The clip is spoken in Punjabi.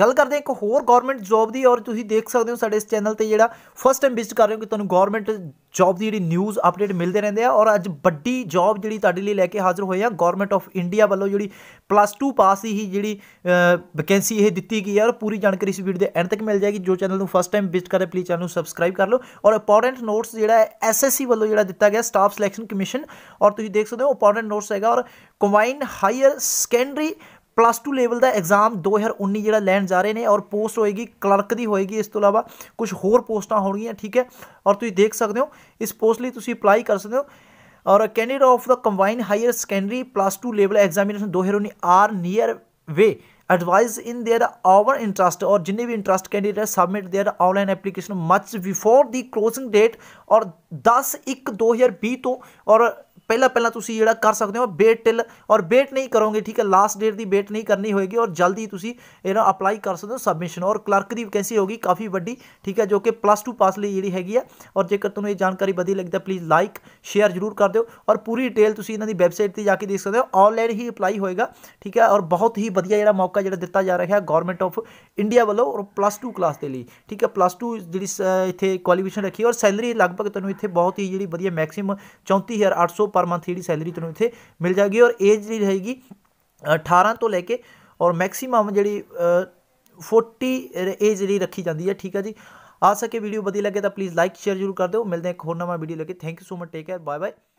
ਗੱਲ ਕਰਦੇ ਇੱਕ ਹੋਰ ਗਵਰਨਮੈਂਟ ਜੌਬ ਦੀ ਔਰ ਤੁਸੀਂ ਦੇਖ ਸਕਦੇ ਹੋ ਸਾਡੇ ਇਸ ਚੈਨਲ ਤੇ ਜਿਹੜਾ ਫਸਟ ਟਾਈਮ ਵਿਜ਼ਿਟ ਕਰ ਰਹੇ ਹੋ ਕਿ ਤੁਹਾਨੂੰ ਗਵਰਨਮੈਂਟ ਜੌਬ ਦੀ ਜਿਹੜੀ ਨਿਊਜ਼ ਅਪਡੇਟ ਮਿਲਦੇ ਰਹਿੰਦੇ ਆ ਔਰ ਅੱਜ ਵੱਡੀ ਜੌਬ ਜਿਹੜੀ ਤੁਹਾਡੇ ਲਈ ਲੈ ਕੇ ਹਾਜ਼ਰ ਹੋਏ ਆ ਗਵਰਨਮੈਂਟ ਆਫ ਇੰਡੀਆ ਵੱਲੋਂ ਜਿਹੜੀ ਪਲੱਸ 2 ਪਾਸ ਹੀ ਜਿਹੜੀ ਵੈਕੈਂਸੀ ਇਹ ਦਿੱਤੀ ਗਈ ਹੈ ਔਰ ਪੂਰੀ ਜਾਣਕਾਰੀ ਇਸ ਵੀਡੀਓ ਦੇ ਐਂਡ ਤੱਕ ਮਿਲ ਜਾਏਗੀ ਜੋ ਚੈਨਲ ਨੂੰ ਫਸਟ ਟਾਈਮ ਵਿਜ਼ਿਟ ਕਰੇ ਪਲੀਜ਼ ਚੈਨਲ ਨੂੰ ਸਬਸਕ੍ਰਾਈਬ ਕਰ ਲਓ ਔਰ ਇੰਪੋਰਟੈਂਟ ਨੋਟਸ ਜਿਹੜਾ ਹੈ ਐਸਐਸਸੀ ਵੱਲੋਂ ਜਿਹੜਾ ਦਿੱਤਾ ਗਿਆ ਸਟਾਫ ਸਿਲੈਕਸ਼ਨ ਕਮਿਸ਼ਨ ਔਰ ਤੁਸੀਂ ਦੇਖ ਸਕਦੇ ਹੋ ਇੰਪੋਰਟੈਂਟ ਨੋਟਸ ਹੈਗਾ ਔਰ combine higher secondary plus 2 level ਦਾ ਐਗਜ਼ਾਮ 2019 ਜਿਹੜਾ ਲੈਣ ਜਾ ਰਹੇ ਨੇ ਔਰ ਪੋਸਟ ਹੋਏਗੀ ਕਲਰਕ ਦੀ ਹੋਏਗੀ ਇਸ ਤੋਂ ਇਲਾਵਾ ਕੁਝ ਹੋਰ ਪੋਸਟਾਂ ਹੋਣਗੀਆਂ ਠੀਕ ਹੈ ਔਰ ਤੁਸੀਂ ਦੇਖ ਸਕਦੇ ਹੋ ਇਸ ਪੋਸਟ ਲਈ ਤੁਸੀਂ ਅਪਲਾਈ ਕਰ ਸਕਦੇ ਹੋ ਔਰ ਕੈਂਡੀਡੇਟ ਆਫ ਦਾ combine higher secondary plus 2 level examination 2019 are near way advice in their our interest ਔਰ ਜਿੰਨੇ ਵੀ interest candidate submit their online application much before the closing date ਔਰ 10 1 2020 ਤੋਂ ਔਰ ਪਹਿਲਾਂ ਪਹਿਲਾਂ ਤੁਸੀਂ ਜਿਹੜਾ ਕਰ ਸਕਦੇ ਹੋ ਬੇਟ ਟਿਲ ਔਰ ਬੇਟ ਨਹੀਂ ਕਰੋਗੇ ਠੀਕ ਹੈ ਲਾਸਟ ਡੇਟ ਦੀ ਬੇਟ ਨਹੀਂ ਕਰਨੀ ਹੋਏਗੀ ਔਰ ਜਲਦੀ ਤੁਸੀਂ ਇਹਨਾਂ ਅਪਲਾਈ ਕਰ ਸਕਦੇ ਹੋ ਸਬਮਿਸ਼ਨ ਔਰ ਕਲਰਕ ਦੀ ਵੈਕੈਂਸੀ ਹੋਗੀ ਕਾਫੀ ਵੱਡੀ ਠੀਕ ਹੈ ਜੋ ਕਿ ਪਲੱਸ 2 ਪਾਸ ਲਈ ਜਿਹੜੀ ਹੈਗੀ ਹੈ ਔਰ ਜੇਕਰ ਤੁਹਾਨੂੰ ਇਹ ਜਾਣਕਾਰੀ ਵਧੀਆ ਲੱਗਦਾ ਪਲੀਜ਼ ਲਾਈਕ ਸ਼ੇਅਰ ਜ਼ਰੂਰ ਕਰ ਦਿਓ ਔਰ ਪੂਰੀ ਡਿਟੇਲ ਤੁਸੀਂ ਇਹਨਾਂ ਦੀ ਵੈਬਸਾਈਟ ਤੇ ਜਾ ਕੇ ਦੇਖ ਸਕਦੇ ਹੋ ਆਨਲਾਈਨ ਹੀ ਅਪਲਾਈ ਹੋਏਗਾ ਠੀਕ ਹੈ ਔਰ ਬਹੁਤ ਹੀ ਵਧੀਆ ਜਿਹੜਾ ਮੌਕਾ ਜਿਹੜਾ ਦਿੱਤਾ ਜਾ ਰਿਹਾ ਹੈ ਗਵਰਨਮੈਂਟ ਆਫ ਇੰਡੀਆ ਵੱਲੋਂ ਔਰ ਪਲੱਸ 2 ਕਲਾਸ ਦੇ ਲਈ ਠੀਕ ਹੈ ਪਲੱਸ 2 ਜਿਹੜੀ ਇੱਥੇ ਕੁਆਲੀਫਿਕੇਸ਼ਨ ਰੱਖੀ ਔਰ ਸੈਲਰੀ ਲਗਭਗ ਤੁਹਾਨੂੰ ਇੱਥੇ ਬਹੁਤ ਹੀ ਜਿਹੜੀ ਵਧੀਆ ਮੈਕਸਿਮ 34800 ਪਰ ਮੰਥ ਜਿਹੜੀ ਸੈਲਰੀ ਤੁਹਾਨੂੰ ਇੱਥੇ ਮਿਲ ਜਾਗੀ ਔਰ ਏਜ ਜਿਹੜੀ ਰਹੇਗੀ 18 ਤੋਂ ਲੈ ਕੇ ਔਰ ਮੈਕਸਿਮਮ ਜਿਹੜੀ 40 ਏਜ ਜਿਹੜੀ ਰੱਖੀ ਜਾਂਦੀ ਹੈ ਠੀਕ ਹੈ ਜੀ ਆ ਸਕੇ ਵੀਡੀਓ ਵਧੀਆ ਲੱਗੇ ਤਾਂ ਪਲੀਜ਼ ਲਾਈਕ ਸ਼ੇਅਰ ਜ਼ਰੂਰ ਕਰ ਦਿਓ ਮਿਲਦੇ ਹਾਂ ਇੱਕ ਹੋਰ ਨਵਾਂ ਵੀਡੀਓ ਲੈ ਕੇ thank you so much take care bye bye